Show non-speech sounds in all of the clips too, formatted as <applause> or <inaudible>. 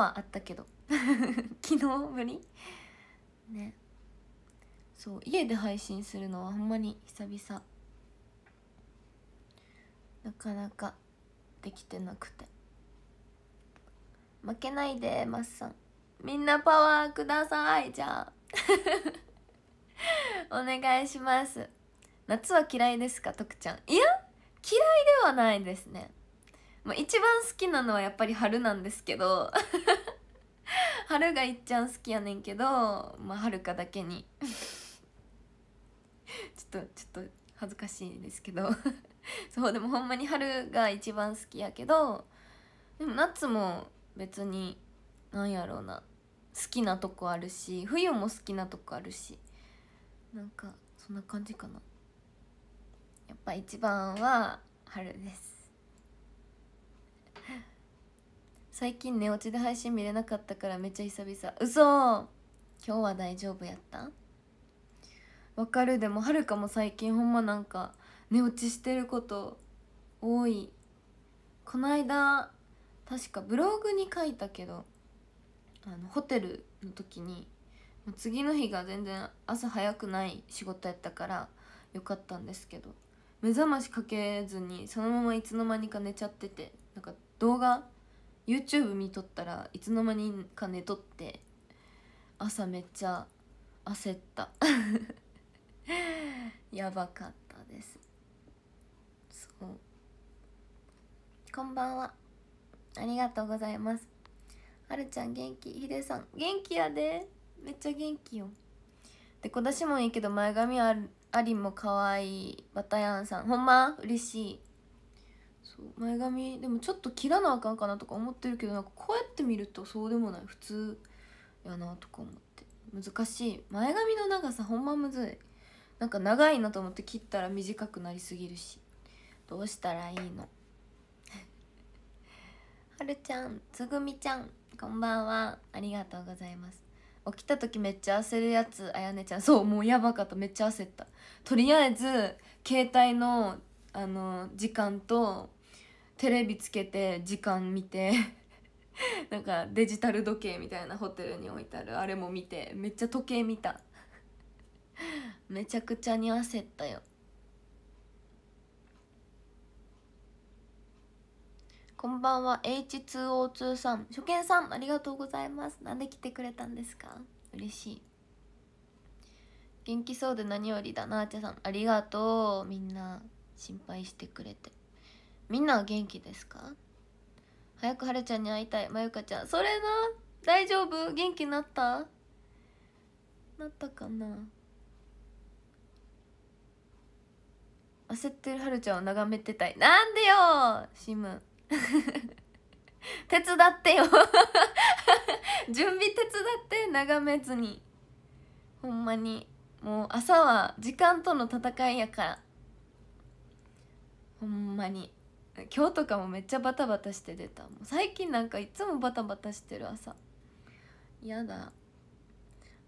はあったけど <laughs> 昨日ぶりねそう家で配信するのはほんまに久々なかなかできてなくて負けないでマスさんみんなパワーくださいじゃあ <laughs> お願いします夏は嫌いですか徳ちゃんいや嫌いではないですねまあ、一番好きなのはやっぱり春なんですけど <laughs> 春がいっちゃん好きやねんけどまあ春かだけに <laughs> ちょっとちょっと恥ずかしいですけど <laughs> そうでもほんまに春が一番好きやけどでも夏も別に何やろうな好きなとこあるし冬も好きなとこあるしなんかそんな感じかなやっぱ一番は春です最近寝落ちで配信見れなかったからめっちゃ久々嘘今日は大丈夫やったわかるでもはるかも最近ほんまなんか寝落ちしてること多いこの間確かブログに書いたけどあのホテルの時に次の日が全然朝早くない仕事やったからよかったんですけど目覚ましかけずにそのままいつの間にか寝ちゃっててなんか動画 YouTube 見とったらいつの間にか寝とって朝めっちゃ焦った <laughs> やばかったですそうこんばんはありがとうございますはるちゃん元気ひでさん元気やでめっちゃ元気よで小出しもいいけど前髪ありも可愛いバタヤンさんほんま嬉しいそう前髪でもちょっと切らなあかんかなとか思ってるけどなんかこうやって見るとそうでもない普通やなとか思って難しい前髪の長さほんまむずいなんか長いなと思って切ったら短くなりすぎるしどうしたらいいの <laughs> はるちゃんつぐみちゃんこんばんはありがとうございます起きた時めっちゃ焦るやつあやねちゃんそうもうやばかっためっちゃ焦ったとりあえず携帯のあの時間とテレビつけて時間見て <laughs> なんかデジタル時計みたいなホテルに置いてあるあれも見てめっちゃ時計見た <laughs> めちゃくちゃに焦ったよこんばんは H2O2 さん初見さんありがとうございますなんで来てくれたんですか嬉しい元気そうで何よりだなあちゃさんありがとうみんな心配してくれてみんなは元気ですか早くはるちゃんに会いたいまゆかちゃんそれな大丈夫元気になったなったかな焦ってるはるちゃんを眺めてたいなんでよシム <laughs> 手伝ってよ <laughs> 準備手伝って眺めずにほんまにもう朝は時間との戦いやからほんまに今日とかもめっちゃバタバタして出たもう最近なんかいつもバタバタしてる朝やだ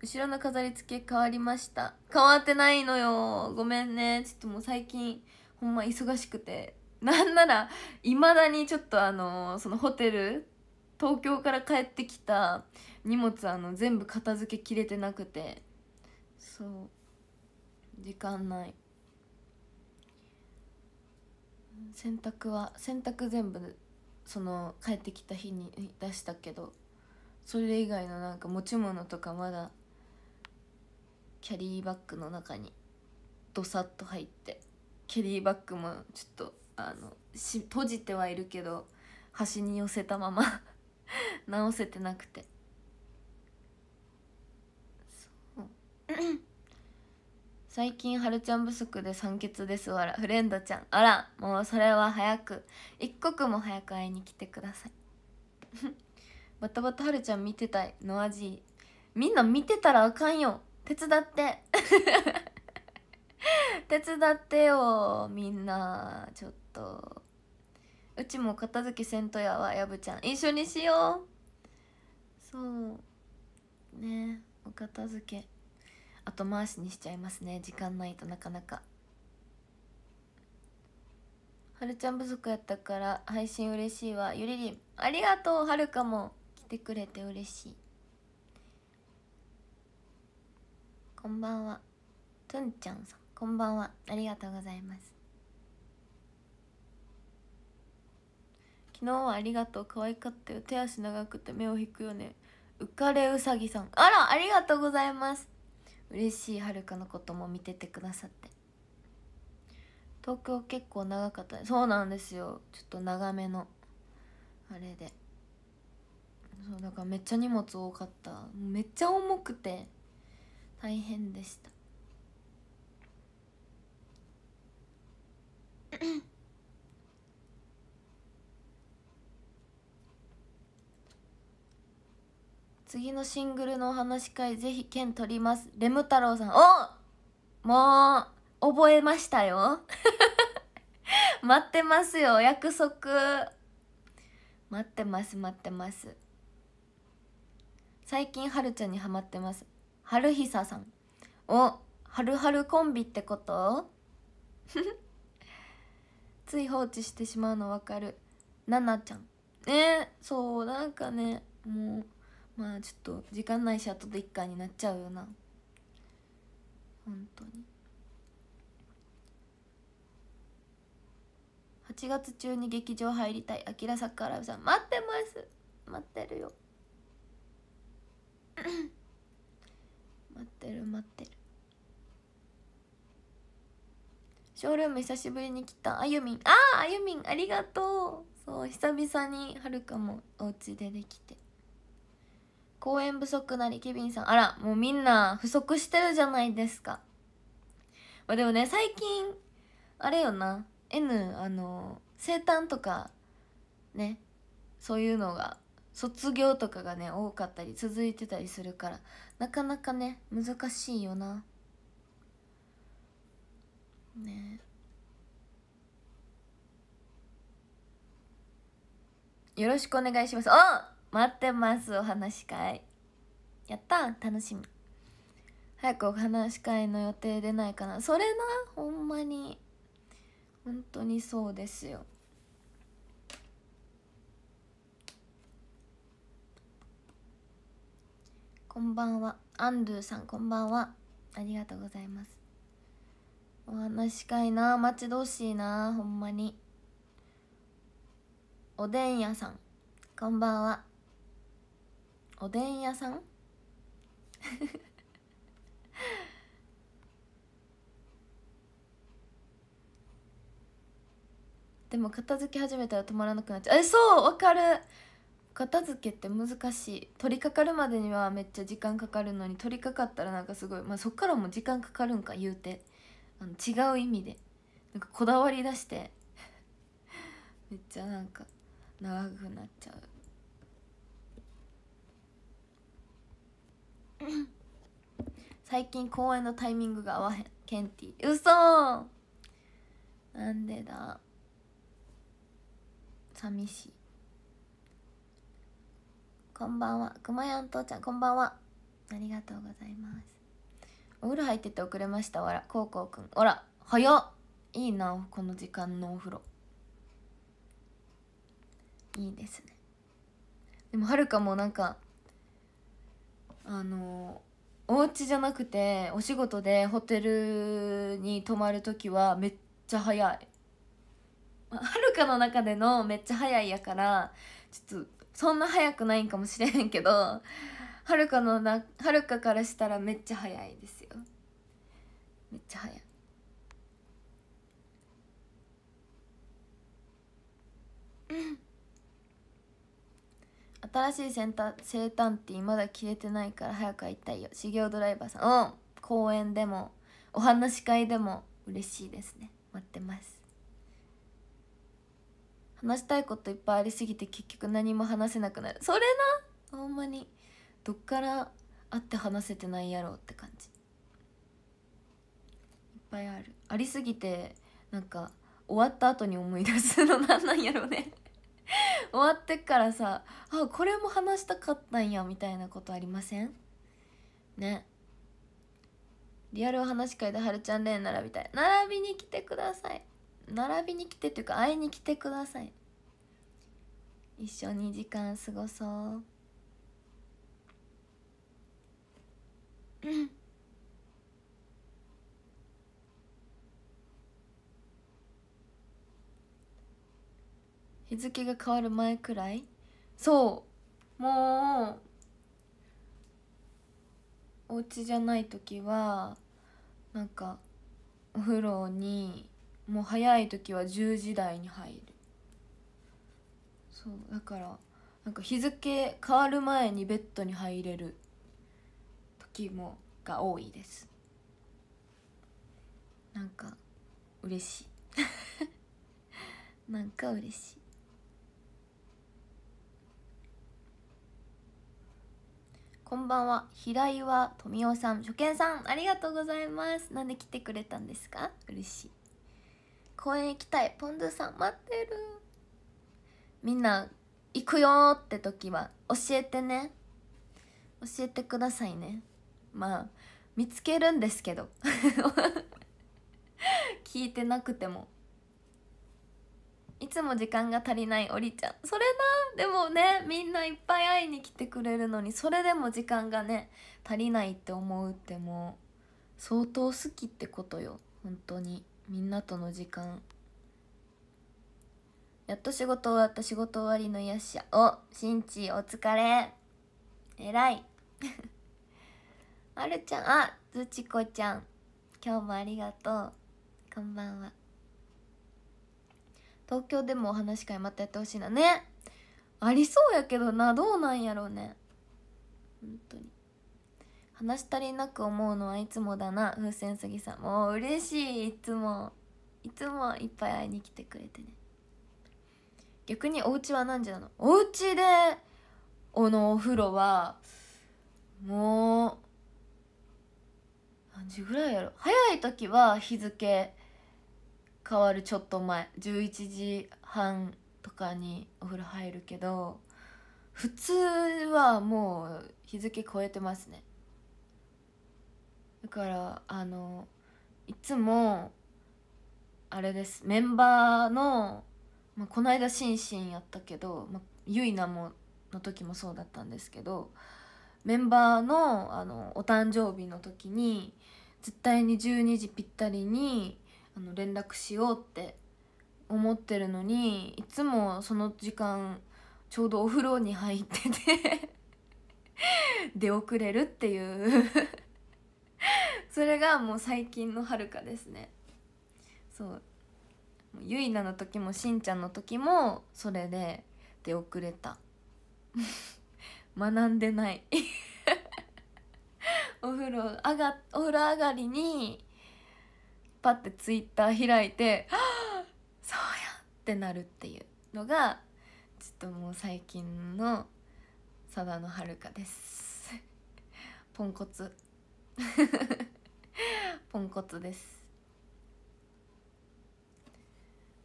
後ろの飾り付け変わりました変わってないのよごめんねちょっともう最近ほんま忙しくてなんならいまだにちょっとあのそのホテル東京から帰ってきた荷物あの全部片付けきれてなくてそう時間ない洗濯は洗濯全部その帰ってきた日に出したけどそれ以外のなんか持ち物とかまだキャリーバッグの中にどさっと入ってキャリーバッグもちょっとあのし閉じてはいるけど端に寄せたまま <laughs> 直せてなくてそう <laughs> 最近はるちゃん不足で酸欠ですわらフレンドちゃんあらもうそれは早く一刻も早く会いに来てください <laughs> バタバタはるちゃん見てたいの味みんな見てたらあかんよ手伝って <laughs> 手伝ってよみんなちょっとうちも片付けせんとやわやぶちゃん一緒にしようそうねお片付け後回しにしちゃいますね時間ないとなかなかはるちゃん不足やったから配信嬉しいわゆりりんありがとうはるかも来てくれて嬉しいこんばんはとんちゃんさんこんばんはありがとうございます昨日はありがとう可愛かったよ手足長くて目を引くよね浮かれうさぎさんあらありがとうございます嬉しいはるかのことも見ててくださって東京結構長かったそうなんですよちょっと長めのあれでそうだからめっちゃ荷物多かっためっちゃ重くて大変でした次のシングルのお話会ぜひ券取りますレム太郎さんおもう覚えましたよ <laughs> 待ってますよ約束待ってます待ってます最近はるちゃんにハマってますはるひささんおはるはるコンビってこと <laughs> つい放置してしまうのわかるななちゃんえー、そうなんかねもうまあちょっと時間ないしあとで一回になっちゃうよな本当に8月中に劇場入りたいあきらサッカーライブさん待ってます待ってるよ <coughs> 待ってる待ってるショールーム久しぶりに来たあゆみんあああゆみんありがとうそう久々にはるかもお家でできて公演不足なりケビンさんあらもうみんな不足してるじゃないですか、まあ、でもね最近あれよな N あの生誕とかねそういうのが卒業とかがね多かったり続いてたりするからなかなかね難しいよなねよろしくお願いしますあ待ってますお話会やった楽しみ早くお話し会の予定出ないかなそれなほんまに本当にそうですよこんばんはアンドゥさんこんばんはありがとうございますお話し会な待ち遠しいなほんまにおでん屋さんこんばんはおでん屋さん <laughs> でも片付け始めたら止まらなくなっちゃうえそうわかる片付けって難しい取りかかるまでにはめっちゃ時間かかるのに取りかかったらなんかすごい、まあ、そっからも時間かかるんか言うてあの違う意味でなんかこだわり出して <laughs> めっちゃなんか長くなっちゃう <laughs> 最近公演のタイミングが合わへんケンティうそなんでだ寂しいこんばんはくまやん父ちゃんこんばんはありがとうございますお風呂入ってて遅れましたわらこうこうくんおら早っいいなこの時間のお風呂いいですねでもはるかもなんかあのお家じゃなくてお仕事でホテルに泊まる時はめっちゃ早いはるかの中でのめっちゃ早いやからちょっとそんな早くないんかもしれへんけどはるかのなはるかからしたらめっちゃ早いですよめっちゃ早い新しい生誕ってまだ消えてないから早く会いたいよ修行ドライバーさんうん公演でもお話し会でも嬉しいですね待ってます話したいこといっぱいありすぎて結局何も話せなくなるそれなほんまにどっから会って話せてないやろうって感じいっぱいあるありすぎてなんか終わった後に思い出すの何なんやろうね終わってからさあこれも話したかったんやみたいなことありませんねリアルお話し会ではるちゃんレン並びたい並びに来てください並びに来てというか会いに来てください一緒に時間過ごそううん日付が変わる前くらいそうもうお家じゃない時はなんかお風呂にもう早い時は10時台に入るそうだからなんか日付変わる前にベッドに入れる時もが多いです <laughs> なんか嬉しいなんか嬉しいこんばんは平岩富夫さん初見さんありがとうございますなんで来てくれたんですか嬉しい公園行きたいポンドさん待ってるみんな行くよって時は教えてね教えてくださいねまあ見つけるんですけど <laughs> 聞いてなくてもいつも時間が足りないおりちゃんそれなでもねみんないっぱい会いに来てくれるのにそれでも時間がね足りないって思うってもう相当好きってことよ本当にみんなとの時間やっと仕事終わった仕事終わりの癒し者。おしんちお疲れえらい <laughs> あるちゃんあずちこちゃん今日もありがとうこんばんは東京でもお話会またやってほしいなねありそうやけどなどうなんやろうね本当に話足りなく思うのはいつもだな風船すぎさんもう嬉しいいつもいつもいっぱい会いに来てくれてね逆にお家は何時なのお家でおのお風呂はもう何時ぐらいやろ早い時は日付変わるちょっと前11時半とかにお風呂入るけど普通はもう日付超えてますねだからあのいつもあれですメンバーの、まあ、この間シンシンやったけど、まあ、ゆいもの時もそうだったんですけどメンバーのあのお誕生日の時に絶対に12時ぴったりにあの連絡しようって思ってるのにいつもその時間ちょうどお風呂に入ってて <laughs> 出遅れるっていう <laughs> それがもう最近のはるかですねそうゆいなの時もしんちゃんの時もそれで出遅れた <laughs> 学んでないお風呂上がお風呂上がりにパッてツイッター開いて「はあそうや!」ってなるっていうのがちょっともう最近の佐田のかですポンコツ <laughs> ポンコツです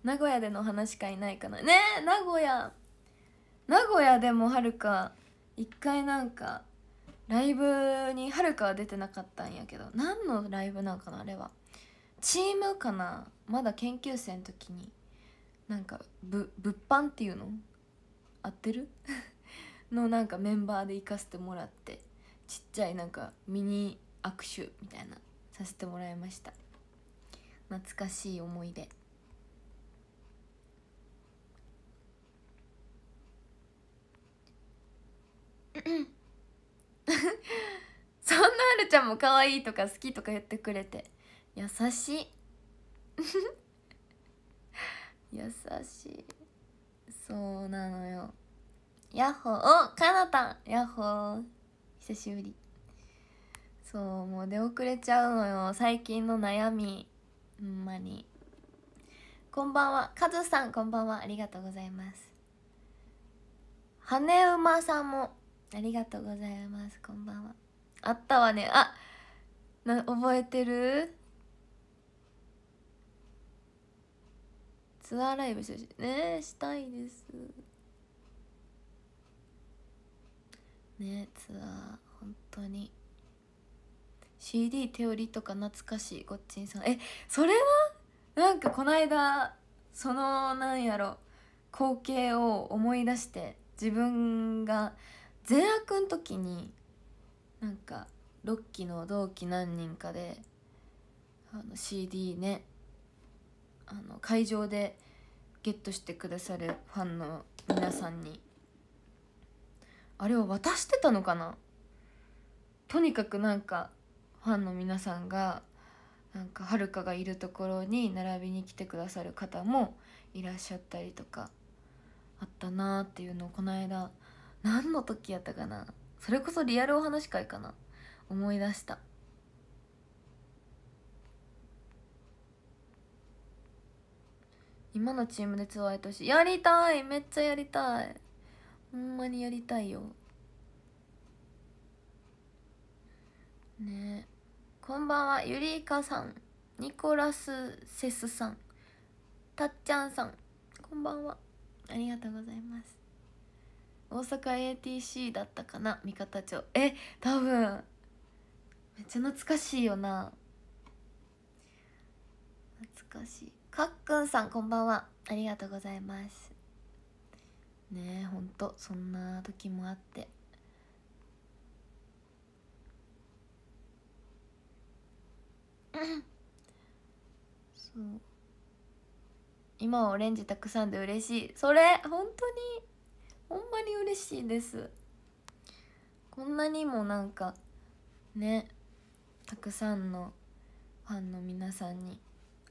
名古屋での話しかいないかなねえ名古屋名古屋でもはるか一回なんかライブにはるかは出てなかったんやけど何のライブなんかなあれはチームかなまだ研究生の時になんかぶ物販っていうの合ってる <laughs> のなんかメンバーで行かせてもらってちっちゃいなんかミニ握手みたいなさせてもらいました懐かしい思い出 <laughs> そんなはるちゃんも可愛いとか好きとか言ってくれて優しい <laughs> 優しいそうなのよヤッホーおかなたんヤッホー久しぶりそうもう出遅れちゃうのよ最近の悩みほんまにこんばんはカズさんこんばんはありがとうございます羽馬さんもありがとうございますこんばんはあったわねあな覚えてるツアーライブしてしねしたいですねツアー本当に CD 手織りとか懐かしいごっちんさんえそれはなんかこの間そのなんやろ光景を思い出して自分が善悪の時になんか6期の同期何人かであの CD ねあの会場でゲットしてくださるファンの皆さんにあれを渡してたのかなとにかくなんかファンの皆さんがなんかはるかがいるところに並びに来てくださる方もいらっしゃったりとかあったなーっていうのをこの間何の時やったかなそれこそリアルお話会かな思い出した今のチームでツアーやしやりたいめっちゃやりたいほんまにやりたいよねこんばんはゆりかさんニコラス・セスさんたっちゃんさんこんばんはありがとうございます大阪 ATC だったかな三方町え多分めっちゃ懐かしいよな懐かしいかっくんさんこんばんはありがとうございますねえほんとそんな時もあって <coughs> そう今はオレンジたくさんで嬉しいそれ本当にほんまに嬉しいですこんなにもなんかねたくさんのファンの皆さんに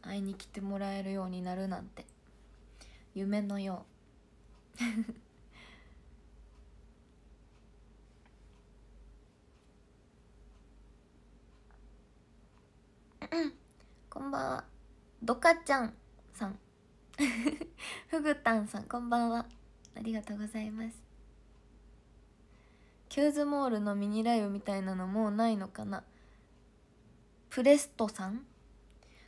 会いに来てもらえるようになるなんて夢のよう <laughs> こんばんはどかちゃんさんふぐたんさんこんばんはありがとうございますキューズモールのミニライブみたいなのもうないのかなプレストさん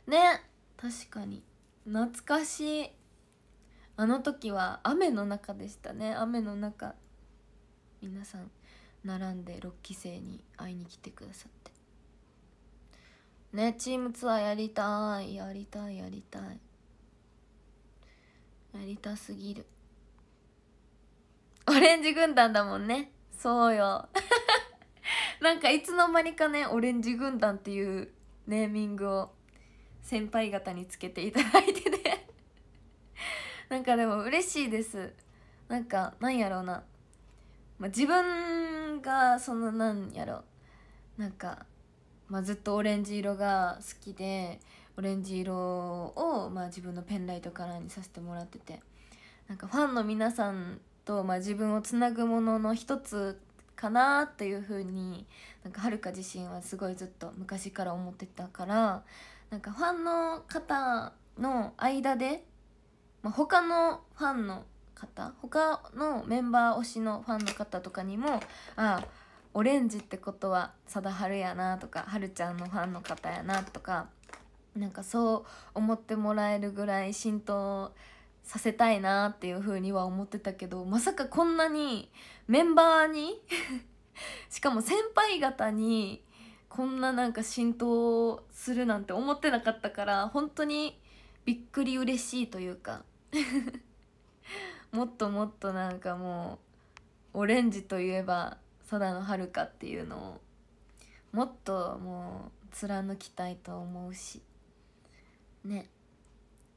ね確かに懐かしいあの時は雨の中でしたね雨の中皆さん並んで6期生に会いに来てくださってねチームツアーやりたいやりたいやりたいやりたすぎるオレンジ軍団だもんねそうよ <laughs> なんかいつの間にかねオレンジ軍団っていうネーミングを先輩方につけていただいてて <laughs> なんかでも嬉しいですなんかなんやろうな、まあ、自分がそのなんやろうなんか、まあ、ずっとオレンジ色が好きでオレンジ色を、まあ、自分のペンライトカラーにさせてもらっててなんかファンの皆さんと、まあ、自分をつなぐものの一つかなっていうふうになんかはるか自身はすごいずっと昔から思ってたからなんかファンの方の間で、まあ、他のファンの方他のメンバー推しのファンの方とかにもああオレンジってことは貞治やなとかはるちゃんのファンの方やなとかなんかそう思ってもらえるぐらい浸透させたいなっていうふうには思ってたけどまさかこんなにメンバーにしかも先輩方にこんななんか浸透するなんて思ってなかったから本当にびっくり嬉しいというか <laughs> もっともっとなんかもうオレンジといえば佐田の遥かっていうのをもっともう貫きたいと思うしね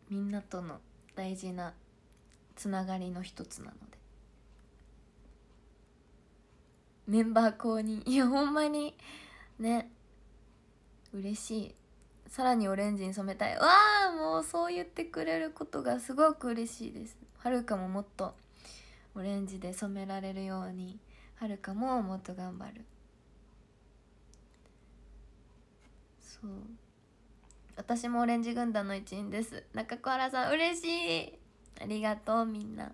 みんなとの大事なつながりの一つなのでメンバー公認いやほんまにね嬉しいさらにオレンジに染めたいわあもうそう言ってくれることがすごく嬉しいですはるかももっとオレンジで染められるようにはるかももっと頑張るそう私もオレンジ軍団の一員です中小原さん嬉しいありがとうみんな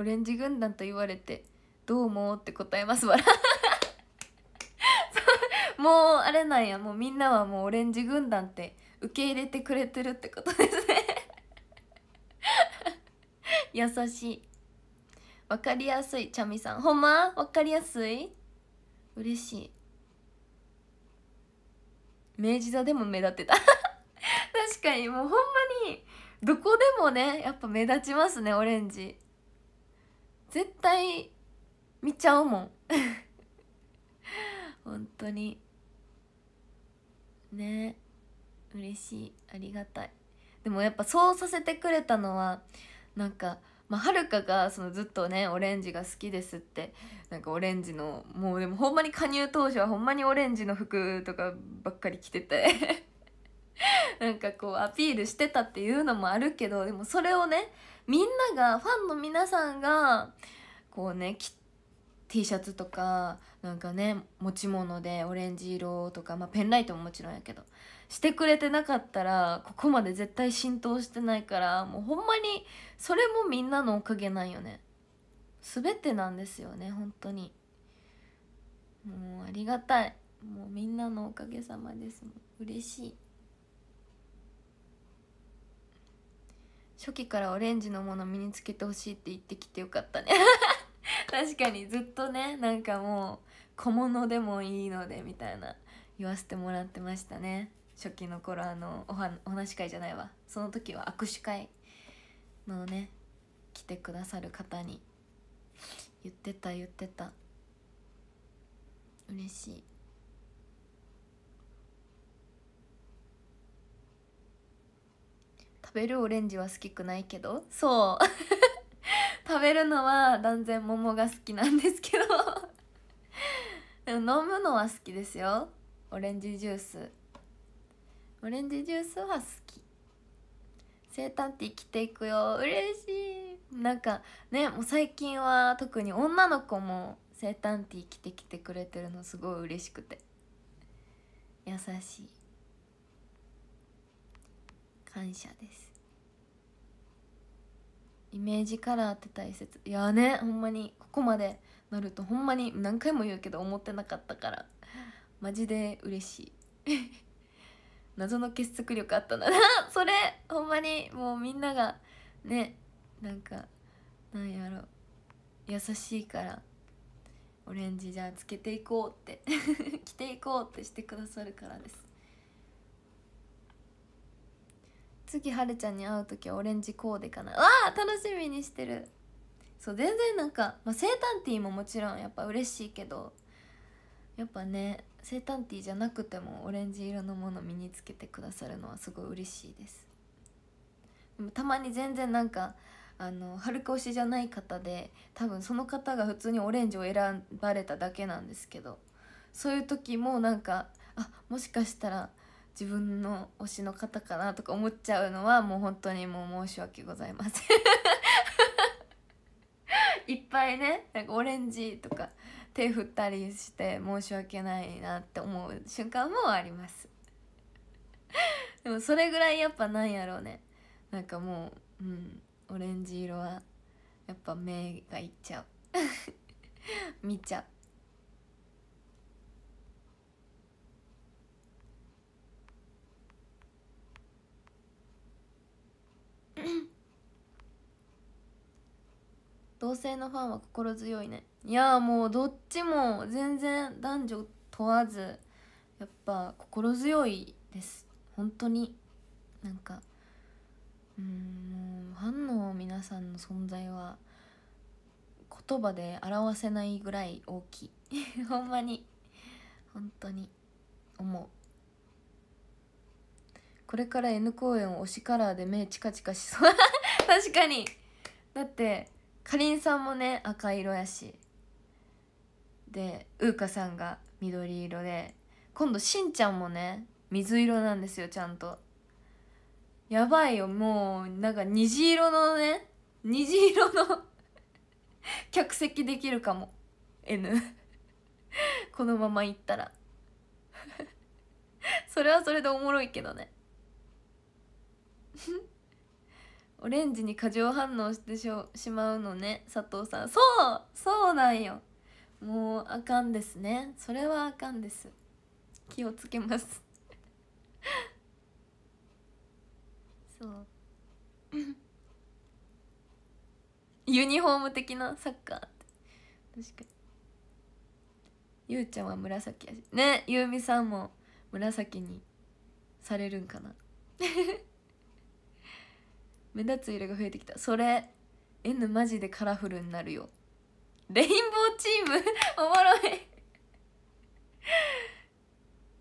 オレンジ軍団と言われて「どうも」って答えますわら <laughs> もうあれなんやもうみんなはもうオレンジ軍団って受け入れてくれてるってことですね <laughs> 優しいわかりやすいちゃみさんほんまわかりやすい嬉しい明治座でも目立ってた <laughs> 確かにもうほんまにどこでもねやっぱ目立ちますねオレンジ絶対見ちゃうもん <laughs> 本当にね嬉しいありがたいでもやっぱそうさせてくれたのはなんかまあ、はるかがそのずっとねオレンジが好きですってなんかオレンジのもうでもほんまに加入当初はほんまにオレンジの服とかばっかり着てて <laughs> <laughs> なんかこうアピールしてたっていうのもあるけどでもそれをねみんながファンの皆さんがこうね T シャツとかなんかね持ち物でオレンジ色とか、まあ、ペンライトももちろんやけどしてくれてなかったらここまで絶対浸透してないからもうほんまにそれもみんなのおかげなんよね全てなんですよね本当にもうありがたいもうみんなのおかげさまですもう嬉しい初期からオレンジのもの身につけてほしいって言ってきてよかったね <laughs> 確かにずっとねなんかもう小物でもいいのでみたいな言わせてもらってましたね初期の頃あのおはお話し会じゃないわその時は握手会のね来てくださる方に言ってた言ってた嬉しい食べるオレンジは好きくないけどそう <laughs> 食べるのは断然桃が好きなんですけど <laughs> でも飲むのは好きですよオレンジジュースオレンジジュースは好き生誕って生きていくよ嬉しいなんかねもう最近は特に女の子も生誕って生きてきてくれてるのすごい嬉しくて優しい感謝ですイメージカラーって大切いやねほんまにここまでなるとほんまに何回も言うけど思ってなかったからマジで嬉しい <laughs> 謎の結束力あったな <laughs> それほんまにもうみんながねなんかなんやろ優しいからオレンジじゃあつけていこうって <laughs> 着ていこうってしてくださるからです次はるちゃんに会う時はオレンジコーデかなわあ楽しみにしてるそう全然なんか、まあ、生誕ティーももちろんやっぱ嬉しいけどやっぱね生誕ティーじゃなくてもオレンジ色のもの身につけてくださるのはすごい嬉しいですでもたまに全然なんかあの春越しじゃない方で多分その方が普通にオレンジを選ばれただけなんですけどそういう時もなんかあもしかしたら自分の推しの方かなとか思っちゃうのはもう本当にもう申し訳ございませんいっぱいねなんかオレンジとか手振ったりして申し訳ないなって思う瞬間もありますでもそれぐらいやっぱなんやろうねなんかもううんオレンジ色はやっぱ目がいっちゃう <laughs> 見ちゃう同性のファンは心強いねいやもうどっちも全然男女問わずやっぱ心強いです本当になんかうんファンの皆さんの存在は言葉で表せないぐらい大きい <laughs> ほんまに本当に思うこれから N 公演を推しカラーで目チカチカしそう <laughs> 確かにだってかりんさんもね赤色やしでうーかさんが緑色で今度しんちゃんもね水色なんですよちゃんとやばいよもうなんか虹色のね虹色の <laughs> 客席できるかも N このままいったら <laughs> それはそれでおもろいけどね <laughs> オレンジに過剰反応してしまうのね佐藤さんそうそうなんよもうあかんですねそれはあかんです気をつけます <laughs> そう <laughs> ユニフォーム的なサッカーって確かにゆうちゃんは紫やしねゆうみさんも紫にされるんかな目立つ色が増えてきたそれ N マジでカラフルになるよレインボーチーム <laughs> おもろい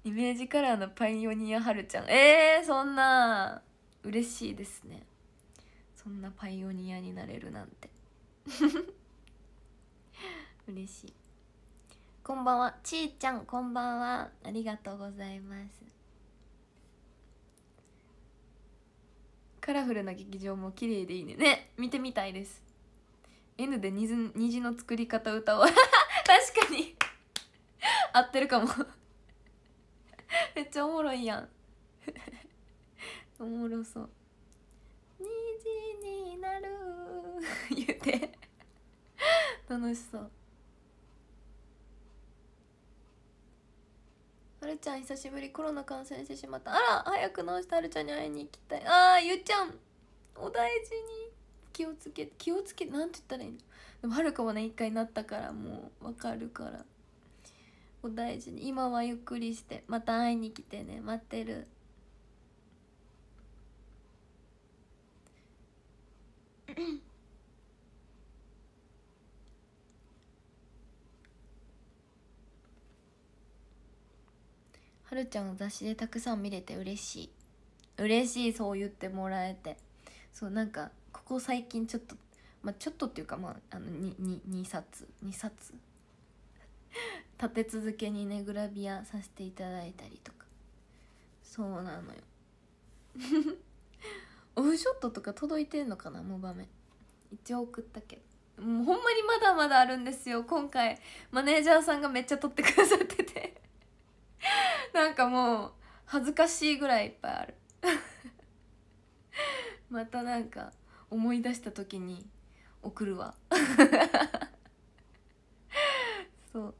イメージカラーのパイオニアはるちゃんえー、そんな嬉しいですねそんなパイオニアになれるなんて <laughs> 嬉しいこんばんはちーちゃんこんばんはありがとうございますカラフルな劇場も綺麗でいいねね見てみたいです N で虹の作り方歌を <laughs> 確かに合ってるかも <laughs> めっちゃおもろいやん <laughs> おもろそう「虹になる」言うて楽しそうちゃん久しぶりコロナ感染してしまったあら早く治してはるちゃんに会いに行きたいあーゆっちゃんお大事に気をつけ気をつけなんて言ったらいいのでもはるかもね一回なったからもうわかるからお大事に今はゆっくりしてまた会いに来てね待ってるうんはるちゃん雑誌でたくさん見れて嬉しい嬉しいそう言ってもらえてそうなんかここ最近ちょっとまあちょっとっていうかまああの 2, 2, 2冊2冊立て続けにねグラビアさせていただいたりとかそうなのよ <laughs> オフショットとか届いてんのかなモバメ一応送ったけどもうほんまにまだまだあるんですよ今回マネージャーさんがめっちゃ撮ってくださってて <laughs> なんかもう恥ずかしいぐらいいっぱいある <laughs> またなんか思い出した時に送るわ <laughs> そう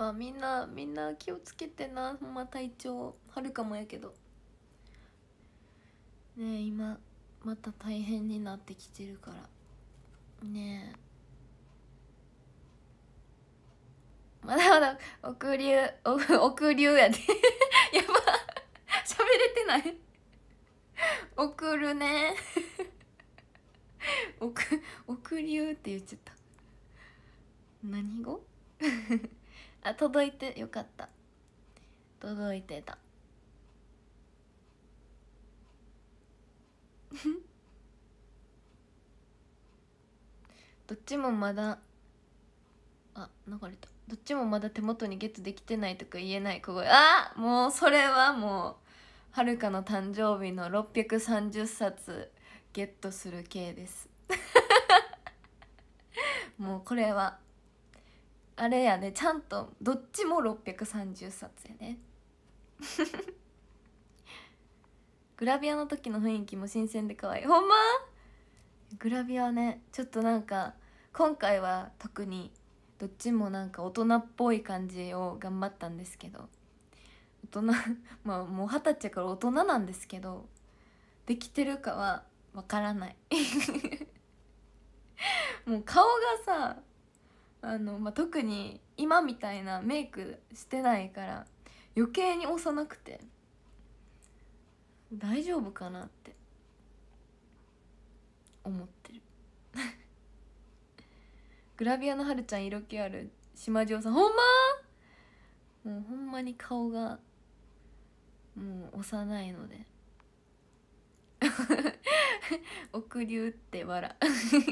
あみんなみんな気をつけてなほんま体調はるかもやけど。ね今また大変になってきてるからねえまだまだ奥流奥流やで <laughs> やば喋れてない送るね送 <laughs> ゅ流って言っちゃった何語 <laughs> あ届いてよかった届いてたどっちもまだあ流れたどっちもまだ手元にゲットできてないとか言えない小声あもうそれはもうはるかの誕生日の630冊ゲットする系です <laughs> もうこれはあれやねちゃんとどっちも630冊やねグラビアの時の雰囲気も新鮮で可愛いほんまグラビアねちょっとなんか今回は特にどっちもなんか大人っぽい感じを頑張ったんですけど大人 <laughs> まあもう二十歳から大人なんですけどできてるかはわからない <laughs> もう顔がさあの、まあ、特に今みたいなメイクしてないから余計に幼くて。大丈夫かなって思ってる <laughs> グラビアのはるちゃん色気ある島城さんほんまもうほんまに顔がもう幼いので <laughs> 奥流って笑 <laughs> 昨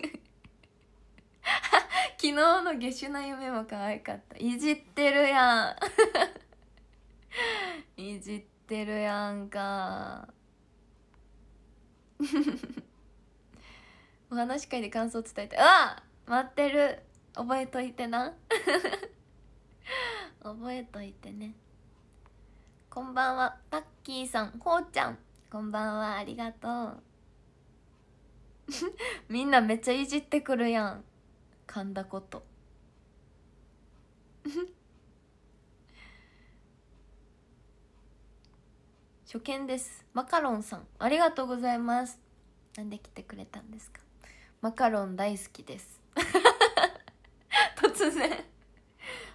日の下手な夢も可愛かったいじってるやんいじってってるやんか <laughs> お話し会で感想伝えてあ待ってる覚えといてな <laughs> 覚えといてねこんばんはタッキーさんこうちゃんこんばんはありがとう <laughs> みんなめっちゃいじってくるやん噛んだこと初見ですマカロンさんありがとうございますなんで来てくれたんですかマカロン大好きです <laughs> 突然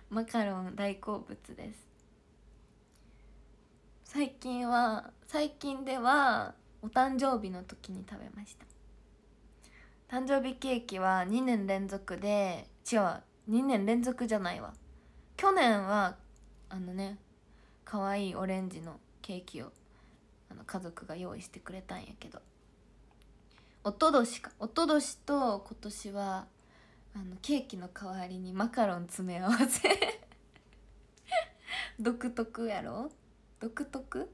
マカロン大好物です最近は最近ではお誕生日の時に食べました誕生日ケーキは2年連続で違う2年連続じゃないわ去年はあのね可愛いいオレンジのケーキをあの家族が用意してくれたんやけどおととしかおととしと今年はあのケーキの代わりにマカロン詰め合わせ <laughs> 独特やろ独特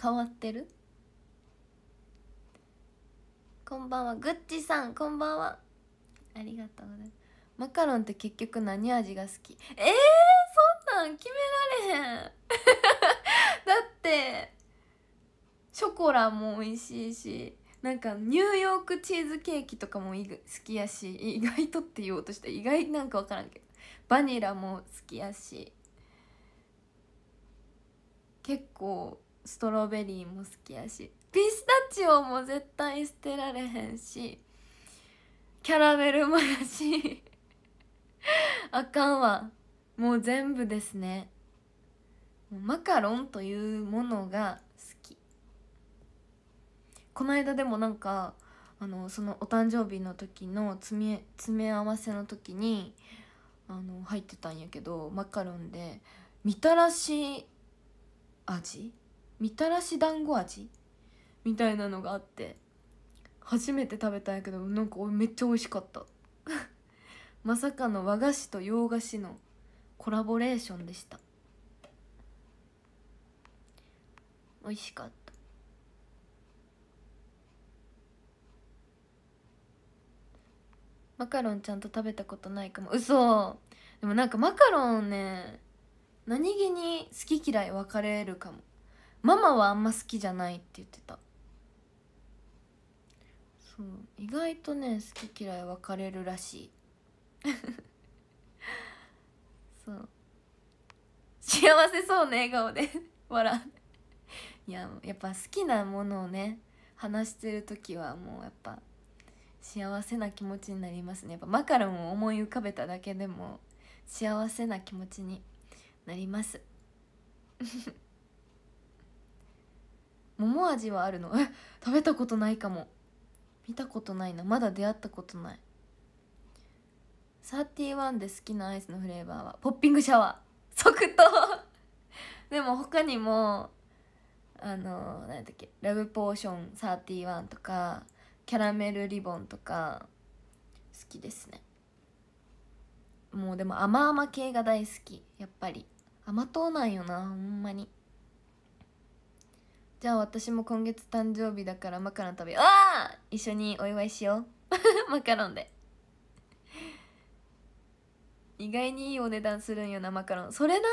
変わってるこんばんはグッチさんこんばんはありがとうございますマカロンって結局何味が好きえー、そんなん決められへん <laughs> ってショコラも美味しいしなんかニューヨークチーズケーキとかも好きやし意外とって言おうとして意外なんか分からんけどバニラも好きやし結構ストロベリーも好きやしピスタチオも絶対捨てられへんしキャラメルもやし <laughs> あかんわもう全部ですねマカロンというものが好きこの間でもなんかあのそのお誕生日の時の詰め詰め合わせの時にあの入ってたんやけどマカロンでみたらし味みたらし団子味みたいなのがあって初めて食べたんやけどなんかめっちゃ美味しかった <laughs> まさかの和菓子と洋菓子のコラボレーションでした美味しかったマカロンちゃんと食べたことないかも嘘でもなんかマカロンね何気に好き嫌い分かれるかもママはあんま好きじゃないって言ってたそう意外とね好き嫌い分かれるらしい <laughs> そう幸せそうね、笑顔で笑っていややっぱ好きなものをね話してる時はもうやっぱ幸せな気持ちになりますねやっぱマカロンを思い浮かべただけでも幸せな気持ちになります <laughs> 桃味はあるのえ <laughs> 食べたことないかも見たことないなまだ出会ったことない31で好きなアイスのフレーバーはポッピングシャワー即答 <laughs> でも他にもあの何だっけ「ラブポーション31」とか「キャラメルリボン」とか好きですねもうでも甘々系が大好きやっぱり甘党なんよなほんまにじゃあ私も今月誕生日だからマカロン食べようあ一緒にお祝いしよう <laughs> マカロンで意外にいいお値段するんよなマカロンそれな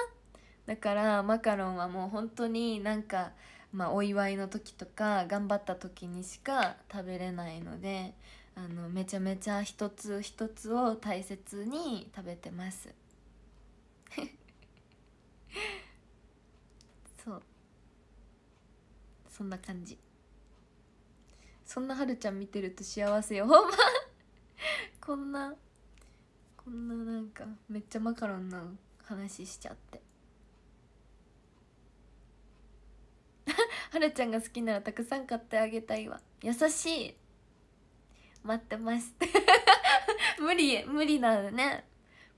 だからマカロンはもう本当になんかまあ、お祝いの時とか頑張った時にしか食べれないのであのめちゃめちゃ一つ一つを大切に食べてます <laughs> そうそんな感じそんなはるちゃん見てると幸せよほんまこんなこんななんかめっちゃマカロンの話しちゃってはるちゃんが好きならたくさん買ってあげたいわ優しい待ってます <laughs> 無理無理なのね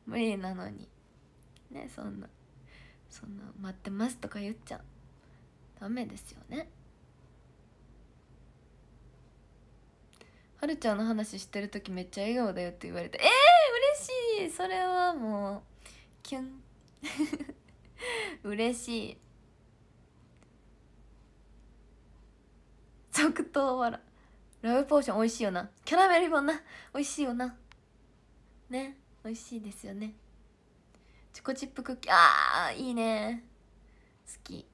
無理なのにねそんなそんな「待ってます」とか言っちゃダメですよねはるちゃんの話してる時めっちゃ笑顔だよって言われてえー、嬉しいそれはもうキュン <laughs> 嬉しい即答らラブポーション美味しいよなキャラメルもな美味しいよなね美味しいですよねチョコチップクッキーあーいいね好き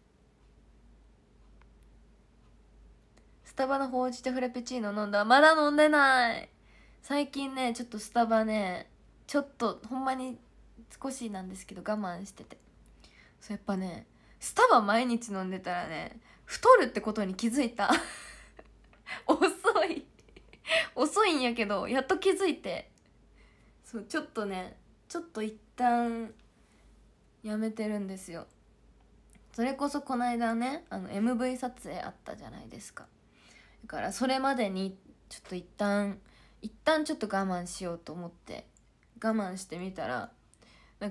スタバのほうじ茶フラペチーノ飲んだまだ飲んでない最近ねちょっとスタバねちょっとほんまに少しなんですけど我慢しててそうやっぱねスタバ毎日飲んでたらね太るってことに気づいた <laughs> 遅い遅いんやけどやっと気づいてそうちょっとねちょっと一旦やめてるんですよそれこそこの間ねあの MV 撮影あったじゃないですかだからそれまでにちょっと一旦一旦ちょっと我慢しようと思って我慢してみたら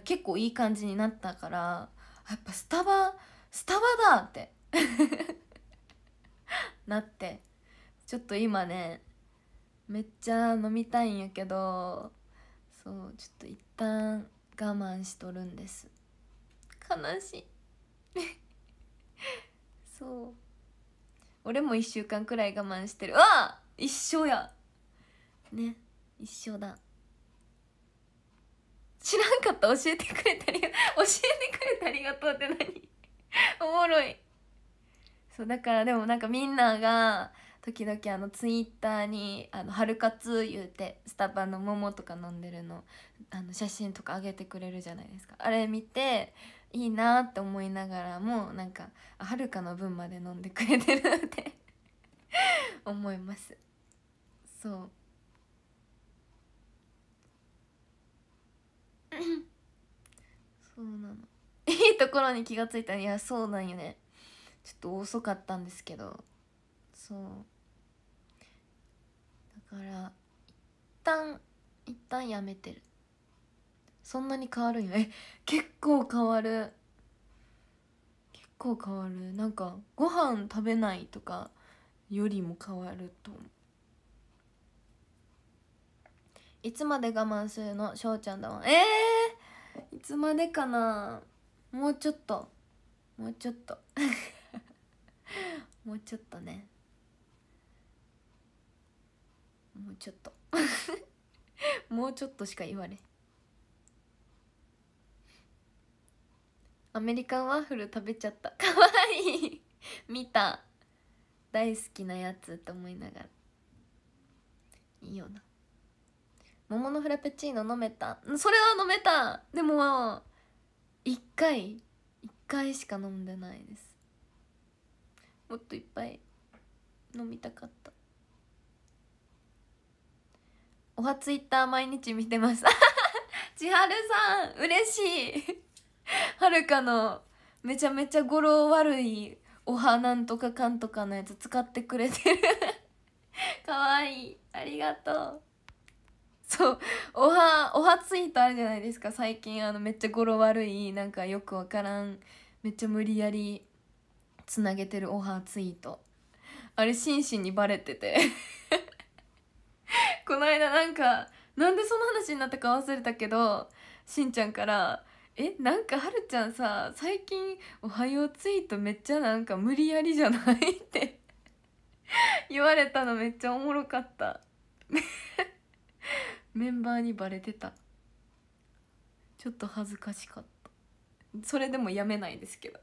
結構いい感じになったからやっぱスタバスタバだって <laughs> なってちょっと今ねめっちゃ飲みたいんやけどそうちょっと一旦我慢しとるんです悲しい <laughs> そう俺も1週間くらい我慢してるあ一緒やね一緒だ知らんかった教えてくれたり <laughs> 教えてくれてありがとうって何 <laughs> おもろいそうだからでもなんかみんなが時々あのツイッターに「あの春活」言うてスタバの桃とか飲んでるのあの写真とか上げてくれるじゃないですかあれ見ていいなって思いながらもなんかはるかの分まで飲んでくれてるって <laughs> 思いますそう <clears throat> そうなのいいところに気がついたいやそうなんよねちょっと遅かったんですけどそうだから一旦一旦やめてるそんなに変わるんよえ結構変わる結構変わるなんかご飯食べないとかよりも変わると思ういつまで我慢するのしょうちゃんだんえー、いつまでかなもうちょっともうちょっと <laughs> もうちょっとねもうちょっと <laughs> もうちょっとしか言われアメリカンワッフル食べちゃった <laughs> かわいい見た大好きなやつと思いながらいいよな桃のフラペチーノ飲めたそれは飲めたでも1回1回しか飲んでないですもっといっぱい飲みたかったおはツイッター毎日見てます <laughs> 千春さん嬉しいはるかのめちゃめちゃ語呂悪いおはなんとかかんとかのやつ使ってくれてる <laughs> かわいいありがとうそうおはおはツイートあるじゃないですか最近あのめっちゃ語呂悪いなんかよくわからんめっちゃ無理やりつなげてるおはツイートあれ真摯にバレてて <laughs> この間なんかなんでその話になったか忘れたけどしんちゃんから「えなんかはるちゃんさ最近「おはよう」ツイートめっちゃなんか無理やりじゃない?」って <laughs> 言われたのめっちゃおもろかった <laughs> メンバーにバレてたちょっと恥ずかしかったそれでもやめないですけど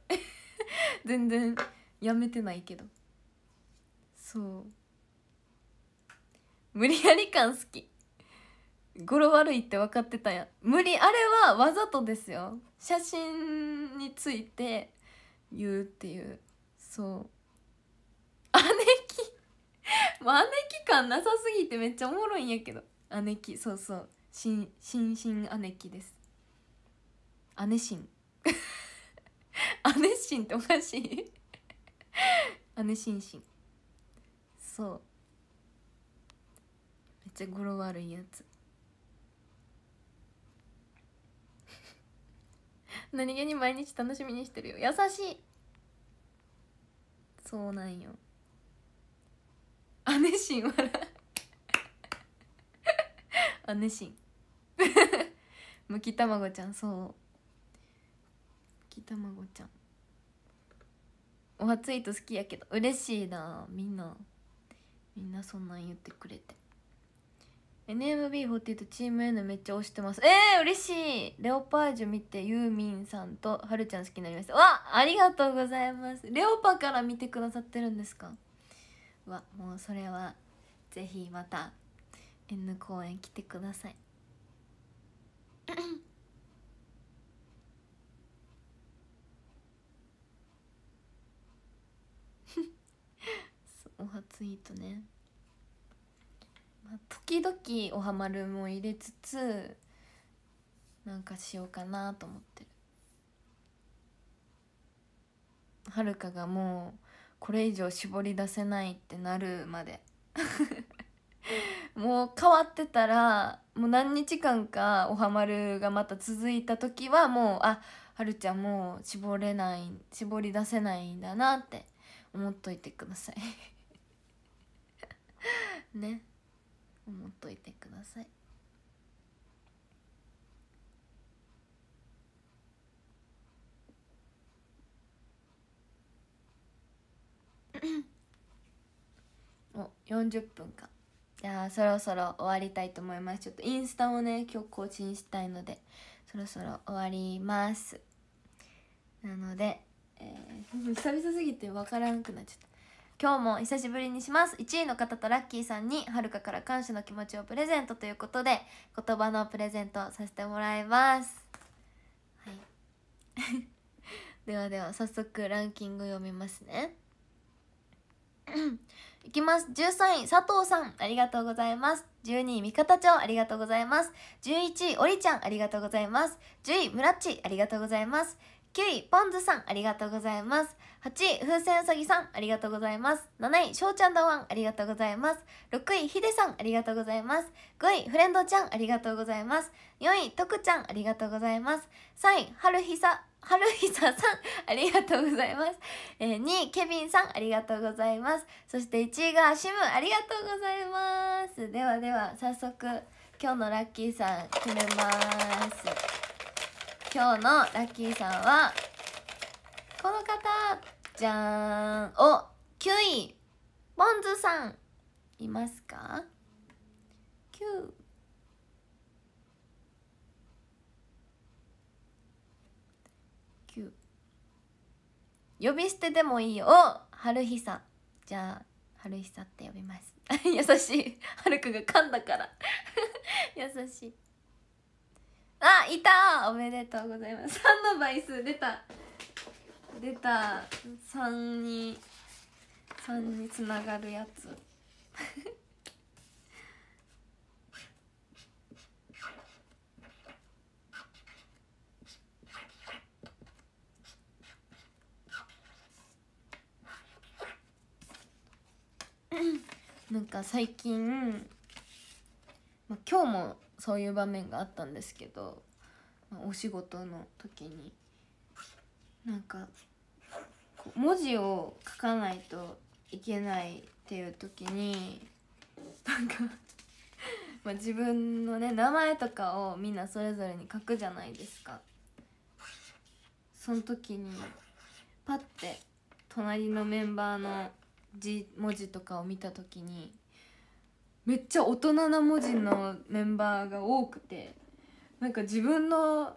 <laughs> 全然やめてないけどそう無理やり感好き語呂悪いって分かってたやん無理あれはわざとですよ写真について言うっていうそう姉貴もう姉貴感なさすぎてめっちゃおもろいんやけど姉貴そうそうしんしんしん姉貴です姉し <laughs> 姉しっておかしい <laughs> 姉しんそうちゃ語呂悪いやつ <laughs> 何気に毎日楽しみにしてるよ優しいそうなんよ姉心笑 <laughs> 姉心 <laughs> むきたまごちゃんそうむきたまごちゃんおはツイート好きやけど嬉しいなみんなみんなそんなん言ってくれて NMB48 チーム N めっちゃ推してますえー、嬉しいレオパージュ見てユーミンさんとはるちゃん好きになりましたわありがとうございますレオパから見てくださってるんですかわもうそれはぜひまた N 公演来てください <coughs> お初イートね時々おはまるも入れつつなんかしようかなと思ってるはるかがもうこれ以上絞り出せないってなるまで <laughs> もう変わってたらもう何日間かおはまるがまた続いた時はもうあはるちゃんもう絞れない絞り出せないんだなって思っといてください <laughs> ね思っといてください <coughs> お40分かじゃあそろそろ終わりたいと思いますちょっとインスタもね今日更新したいのでそろそろ終わりますなので、えー、<laughs> 久々すぎて分からなくなっちゃった今日も久しぶりにします1位の方とラッキーさんにはるかから感謝の気持ちをプレゼントということで言葉のプレゼントさせてもらいます、はい、<laughs> ではでは早速ランキング読みますね <clears throat> いきます13位佐藤さんありがとうございます12位味方町ありがとうございます11位おりちゃんありがとうございます10位村っちありがとうございます9位ポンズさんありがとうございます8位風船うさぎさんありがとうございます7位しょうちゃんだわんありがとうございます6位ひでさんありがとうございます5位フレンドちゃんありがとうございます4位とくちゃんありがとうございます3位はるひさはるひささん、ありがとうございます。えー、2位、ケビンさん、ありがとうございます。そして1位が、シム、ありがとうございます。ではでは、早速、今日のラッキーさん、決めます。今日のラッキーさんは、この方じゃんお9位ボンズさんいますか ?9 9呼び捨てでもいいよおるひさじゃあるひさって呼びます <laughs> 優しいはるくが噛んだから <laughs> 優しいあいたおめでとうございます3の倍数出た出た3に3につながるやつなんか最近、まあ、今日もそういう場面があったんですけど、まあ、お仕事の時になんか文字を書かないといけないっていう時になんか <laughs> まあ自分のね名前とかをみんなそれぞれに書くじゃないですかその時にパッて隣のメンバーの字文字とかを見た時にめっちゃ大人な文字のメンバーが多くてなんか自分の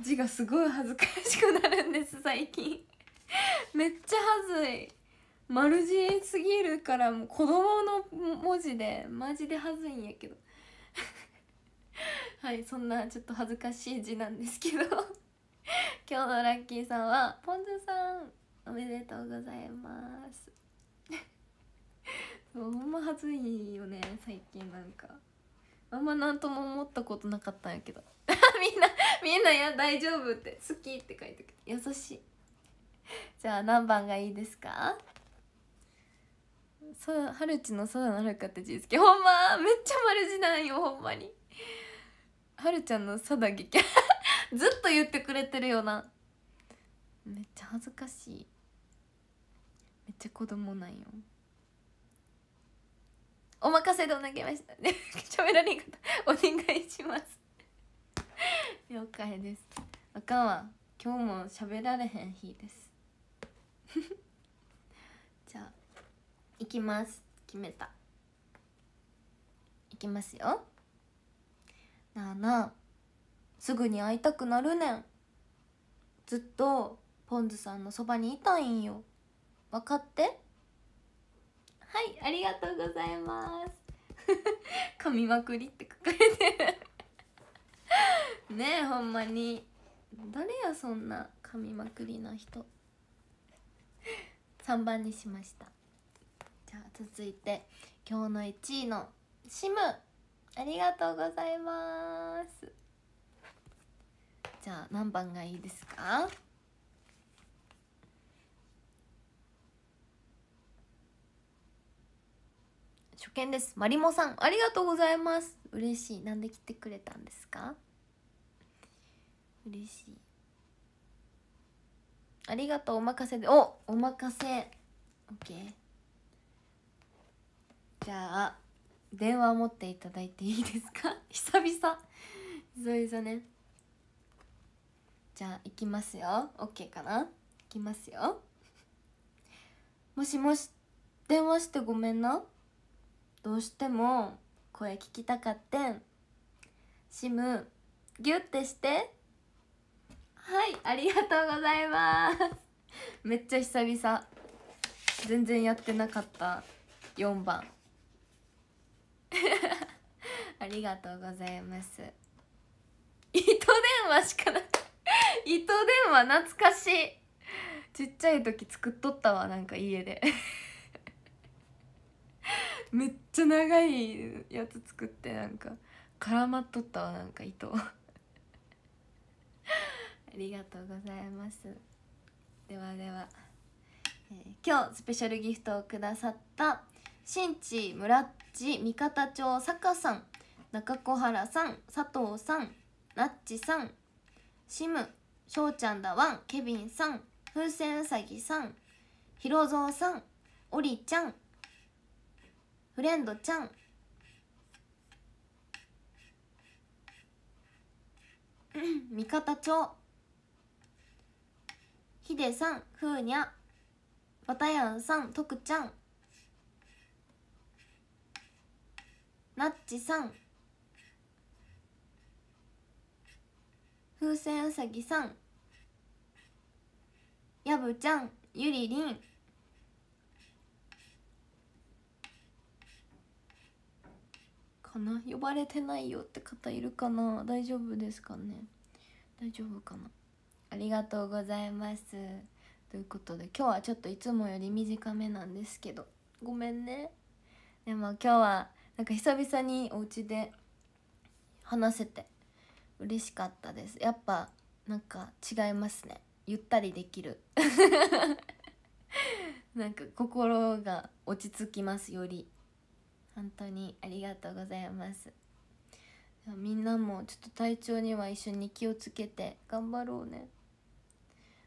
字がすごい恥ずかしくなるんです最近 <laughs> めっちゃはずい丸字すぎるからもう子供の文字でマジではずいんやけど <laughs> はいそんなちょっと恥ずかしい字なんですけど <laughs> 今日のラッキーさんはポンズさんおめでとうございますそうほんまはずいよね最近なんかあんま何とも思ったことなかったんやけどみんなみんなや大丈夫って好きって書いてくる優しい <laughs> じゃあ何番がいいですかそう、はるちのうなるかって字好き。ほんまめっちゃ丸字なんよ、ほんまに。はるちゃんのさだ激 <laughs> ずっと言ってくれてるよな。めっちゃ恥ずかしい。めっちゃ子供なんよ。お任せでお願げました。ね、<laughs> 喋られんかお願いします了解です。あかんわ。今日も喋られへん日です。<laughs> じゃあ行きます決めた行きますよなあなあすぐに会いたくなるねんずっとポンズさんのそばにいたいんよ分かってはいありがとうございます <laughs> 噛みまくりって書かれてる <laughs> ねえほんまに誰やそんな噛みまくりな人3番にしましたじゃあ続いて今日の1位のシムありがとうございますじゃあ何番がいいですか初見ですマリモさんありがとうございます嬉しいなんで来てくれたんですか嬉しいありがとうお任せでおお任せ OK じゃあ電話持っていただいていいですか <laughs> 久々久々ねじゃあ行きますよ OK かな行きますよもしもし電話してごめんなどうしても声聞きたかってんシムギュッてしてはいありがとうございますめっちゃ久々全然やってなかった4番 <laughs> ありがとうございます糸電話しかな糸電話懐かしいちっちゃい時作っとったわなんか家で <laughs> めっちゃ長いやつ作ってなんか絡まっとったわなんか糸りがとうございますではでは、えー、今日スペシャルギフトをくださった新地村っち方町坂さん中小原さん佐藤さんなっちさんシムしょうちゃんだワン、ケビンさん風船うさぎさんひろぞうさんおりちゃんフレンドちゃん味方町ひでさんふうにゃわたやんさんとくちゃんなっちさん風船うさぎさんやぶちゃんゆりりんかな呼ばれてないよって方いるかな大丈夫ですかね大丈夫かなありがとうございますということで今日はちょっといつもより短めなんですけどごめんねでも今日はなんか久々にお家で話せて嬉しかったですやっぱなんか違いますねゆったりできる <laughs> なんか心が落ち着きますより本当にありがとうございますみんなもちょっと体調には一緒に気をつけて頑張ろうね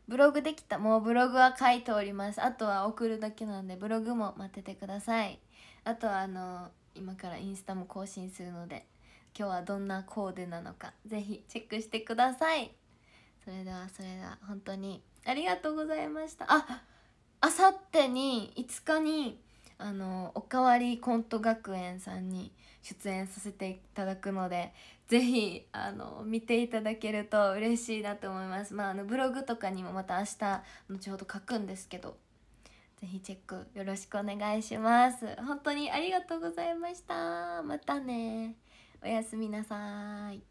ブログできたもうブログは書いておりますあとは送るだけなんでブログも待っててくださいあとはあの今からインスタも更新するので今日はどんなコーデなのか是非チェックしてくださいそれではそれでは本当にありがとうございましたああさってに5日にあのおかわりコント学園さんに出演させていただくのでぜひあの見ていただけると嬉しいなと思います。まあ、あのブログとかにもまた明日後ほど書くんですけどぜひチェックよろしくお願いします。本当にありがとうございました。またね。おやすみなさい。